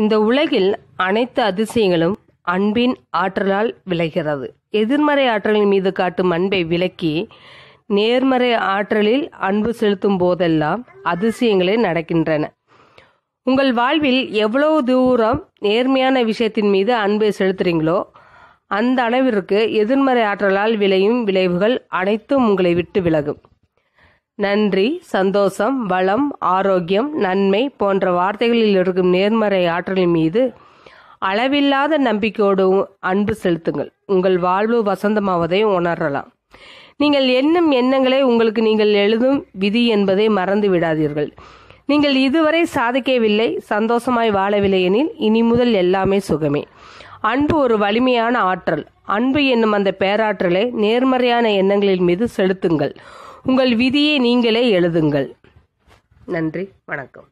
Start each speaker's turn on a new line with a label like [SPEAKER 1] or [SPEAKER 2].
[SPEAKER 1] இந்த உலகில் அனைத்து அதிசயங்களும் அன்பின் ஆற்றலால் விளைகிறது எதிர்மறை ஆற்றலின் மீது காட்டும் அன்பை விளக்கி நேர்மறை ஆற்றலில் அன்பு செலுத்தும் போதெல்லாம் அதிசயங்களே நடக்கின்றன உங்கள் வாழ்வில் எவ்வளவு தூரம் நேர்மையான விஷயத்தின் மீது அன்பை செலுத்துறீங்களோ அந்த அளவிற்கு எதிர்மறை ஆற்றலால் விளையும் விளைவுகள் அனைத்தும் உங்களை விட்டு விலகும் நன்றி சந்தோஷம் வளம் ஆரோக்கியம் நன்மை போன்ற வார்த்தைகளில் இருக்கும் நேர்மறை ஆற்றலின் மீது அளவில்லாத நம்பிக்கையோடு அன்பு செலுத்துங்கள் உங்கள் வாழ்வு வசந்தமாவதை உணரலாம் நீங்கள் எண்ணும் எண்ணங்களை உங்களுக்கு நீங்கள் எழுதும் விதி என்பதை மறந்து விடாதீர்கள் நீங்கள் இதுவரை சாதிக்கவில்லை சந்தோஷமாய் வாழவில்லை எனில் இனி முதல் எல்லாமே சுகமே அன்பு ஒரு வலிமையான ஆற்றல் அன்பு என்னும் அந்த பேராற்றலை நேர்மறையான எண்ணங்களின் மீது செலுத்துங்கள் உங்கள் விதியை நீங்களே எழுதுங்கள்
[SPEAKER 2] நன்றி வணக்கம்